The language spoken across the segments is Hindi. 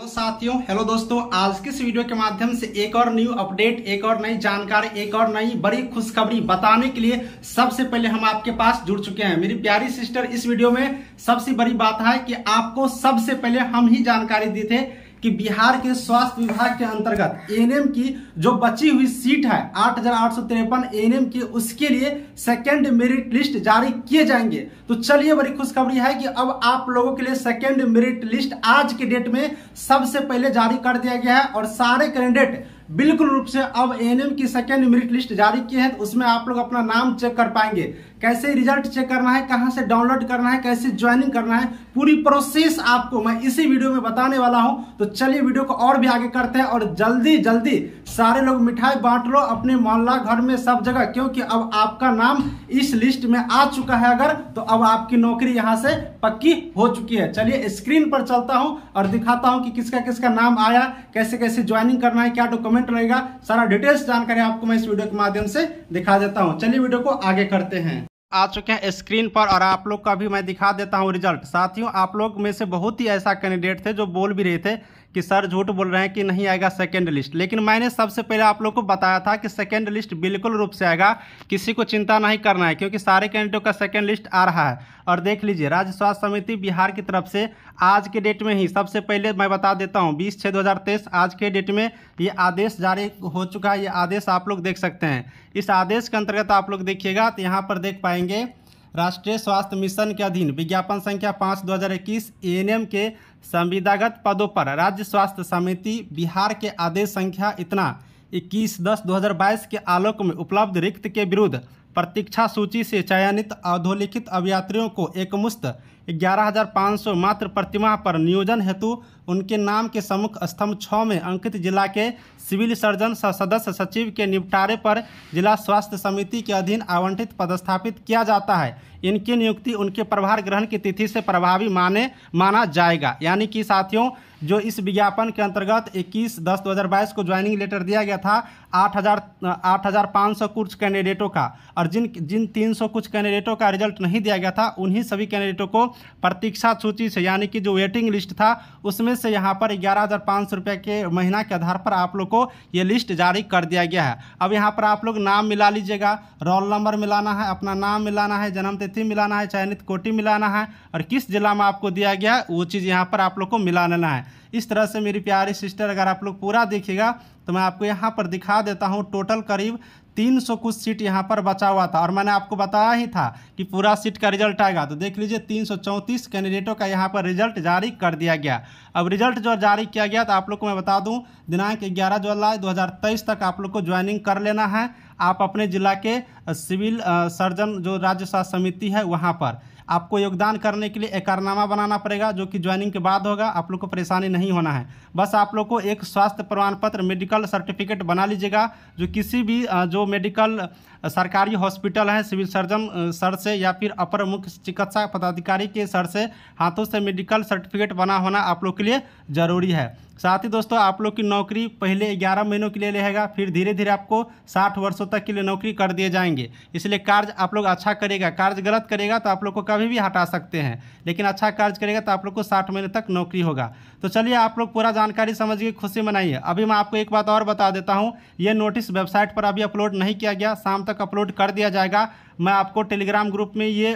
तो साथियों हेलो दोस्तों आज के इस वीडियो के माध्यम से एक और न्यू अपडेट एक और नई जानकारी एक और नई बड़ी खुशखबरी बताने के लिए सबसे पहले हम आपके पास जुड़ चुके हैं मेरी प्यारी सिस्टर इस वीडियो में सबसे बड़ी बात है कि आपको सबसे पहले हम ही जानकारी दी थे कि बिहार के स्वास्थ्य विभाग के अंतर्गत एएनएम की जो बची हुई सीट है आठ हजार आठ सौ तिरपन की उसके लिए सेकेंड मेरिट लिस्ट जारी किए जाएंगे तो चलिए बड़ी खुशखबरी है कि अब आप लोगों के लिए सेकेंड मेरिट लिस्ट आज के डेट में सबसे पहले जारी कर दिया गया है और सारे कैंडिडेट बिल्कुल रूप से अब एएनएम की सेकेंड मेरिट लिस्ट जारी की है तो उसमें आप लोग अपना नाम चेक कर पाएंगे कैसे रिजल्ट चेक करना है कहाँ से डाउनलोड करना है कैसे ज्वाइनिंग करना है पूरी प्रोसेस आपको मैं इसी वीडियो में बताने वाला हूं तो चलिए वीडियो को और भी आगे करते हैं और जल्दी जल्दी सारे लोग मिठाई बांट लो अपने मोहल्ला घर में सब जगह क्योंकि अब आपका नाम इस लिस्ट में आ चुका है अगर तो अब आपकी नौकरी यहाँ से पक्की हो चुकी है चलिए स्क्रीन पर चलता हूँ और दिखाता हूँ कि किसका किसका नाम आया कैसे कैसे ज्वाइनिंग करना है क्या डॉक्यूमेंट रहेगा सारा डिटेल्स जानकारी आपको मैं इस वीडियो के माध्यम से दिखा देता हूँ चलिए वीडियो को आगे करते हैं आ चुके हैं स्क्रीन पर और आप लोग का भी मैं दिखा देता हूँ रिजल्ट साथियों आप लोग में से बहुत ही ऐसा कैंडिडेट थे जो बोल भी रहे थे कि सर झूठ बोल रहे हैं कि नहीं आएगा सेकेंड लिस्ट लेकिन मैंने सबसे पहले आप लोग को बताया था कि सेकेंड लिस्ट बिल्कुल रूप से आएगा किसी को चिंता नहीं करना है क्योंकि सारे कैंडिडेटों का सेकेंड लिस्ट आ रहा है और देख लीजिए राज्य स्वास्थ्य समिति बिहार की तरफ से आज के डेट में ही सबसे पहले मैं बता देता हूँ बीस छः दो आज के डेट में ये आदेश जारी हो चुका है ये आदेश आप लोग देख सकते हैं इस आदेश के अंतर्गत आप लोग देखिएगा तो यहाँ पर देख पाएंगे राष्ट्रीय स्वास्थ्य मिशन के अधीन विज्ञापन संख्या पाँच दो हज़ार इक्कीस के संविदागत पदों पर राज्य स्वास्थ्य समिति बिहार के आदेश संख्या इतना इक्कीस दस 2022 के आलोक में उपलब्ध रिक्त के विरुद्ध प्रतीक्षा सूची से चयनित अधोलिखित अभियात्रियों को एकमुश्त ग्यारह हजार पाँच सौ मात्र प्रतिमाह पर नियोजन हेतु उनके नाम के सम्मुख स्तंभ छः में अंकित जिला के सिविल सर्जन सदस्य सचिव के निपटारे पर जिला स्वास्थ्य समिति के अधीन आवंटित पदस्थापित किया जाता है इनकी नियुक्ति उनके प्रभार ग्रहण की तिथि से प्रभावी माने माना जाएगा यानी कि साथियों जो इस विज्ञापन के अंतर्गत 21 दस 2022 को ज्वाइनिंग लेटर दिया गया था 8000 8500 कुछ कैंडिडेटों का और जिन जिन 300 कुछ कैंडिडेटों का रिजल्ट नहीं दिया गया था उन्हीं सभी कैंडिडेटों को प्रतीक्षा सूची से यानी कि जो वेटिंग लिस्ट था उसमें से यहाँ पर ग्यारह हज़ार पाँच सौ रुपये के महीना के आधार पर आप लोग को ये लिस्ट जारी कर दिया गया है अब यहाँ पर आप लोग नाम मिला लीजिएगा रोल नंबर मिलाना है अपना नाम मिलाना है जन्मतिथि मिलाना है चयनित कोटि मिलाना है और किस जिला में आपको दिया गया है वो चीज़ यहाँ पर आप लोग को मिला लेना है इस तरह से मेरी प्यारी सिस्टर अगर आप लोग पूरा देखिएगा तो मैं आपको यहाँ पर दिखा देता हूँ टोटल करीब तीन सौ कुछ सीट यहाँ पर बचा हुआ था और मैंने आपको बताया ही था कि पूरा सीट का रिजल्ट आएगा तो देख लीजिए तीन सौ चौंतीस कैंडिडेटों का यहाँ पर रिजल्ट जारी कर दिया गया अब रिजल्ट जो जारी किया गया तो आप लोग को मैं बता दूँ दिनांक ग्यारह जुलाई दो तक आप लोग को ज्वाइनिंग कर लेना है आप अपने ज़िला के सिविल सर्जन जो राज्य स्वास्थ्य समिति है वहाँ पर आपको योगदान करने के लिए एक कारनामा बनाना पड़ेगा जो कि ज्वाइनिंग के बाद होगा आप लोग को परेशानी नहीं होना है बस आप लोग को एक स्वास्थ्य प्रमाण पत्र मेडिकल सर्टिफिकेट बना लीजिएगा जो किसी भी जो मेडिकल सरकारी हॉस्पिटल है सिविल सर्जन सर से या फिर अपर मुख्य चिकित्सा पदाधिकारी के सर से हाथों से मेडिकल सर्टिफिकेट बना होना आप लोग के लिए ज़रूरी है साथ ही दोस्तों आप लोग की नौकरी पहले ग्यारह महीनों के लिए रहेगा फिर धीरे धीरे आपको साठ वर्षों तक के लिए नौकरी कर दिए जाएंगे इसलिए कार्य आप लोग अच्छा करेगा कार्य गलत करेगा तो आप लोग को कभी भी हटा सकते हैं लेकिन अच्छा कार्य करेगा तो आप लोग को साठ महीने तक नौकरी होगा तो चलिए आप लोग पूरा जानकारी समझिए खुशी मनाइए अभी मैं आपको एक बात और बता देता हूँ ये नोटिस वेबसाइट पर अभी अपलोड नहीं किया गया शाम तक अपलोड कर दिया जाएगा मैं आपको टेलीग्राम ग्रुप में ये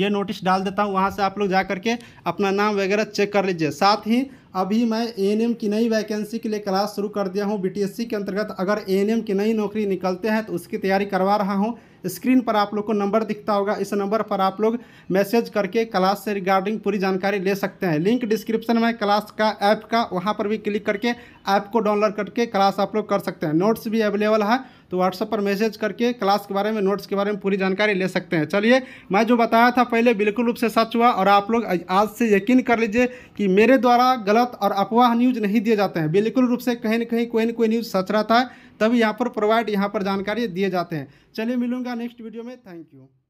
ये नोटिस डाल देता हूँ वहाँ से आप लोग जा करके अपना नाम वगैरह चेक कर लीजिए साथ ही अभी मैं ए की नई वैकेंसी के लिए क्लास शुरू कर दिया हूँ बी के अंतर्गत अगर ए की नई नौकरी निकलते हैं तो उसकी तैयारी करवा रहा हूँ स्क्रीन पर आप लोग को नंबर दिखता होगा इस नंबर पर आप लोग मैसेज करके क्लास से रिगार्डिंग पूरी जानकारी ले सकते हैं लिंक डिस्क्रिप्शन में क्लास का ऐप का वहाँ पर भी क्लिक करके ऐप को डाउनलोड करके क्लास आप लोग कर सकते हैं नोट्स भी अवेलेबल है तो व्हाट्सअप पर मैसेज करके क्लास के बारे में नोट्स के बारे में पूरी जानकारी ले सकते हैं चलिए मैं जो बताया था पहले बिल्कुल रूप से सच हुआ और आप लोग आज से यकीन कर लीजिए कि मेरे द्वारा गलत और अफवाह न्यूज़ नहीं दिए जाते हैं बिल्कुल रूप से कहीं ना कहीं कोई ना कोई न्यूज़ सच रहता है तभी यहाँ पर प्रोवाइड यहाँ पर जानकारी दिए जाते हैं चलिए मिलूंगा नेक्स्ट वीडियो में थैंक यू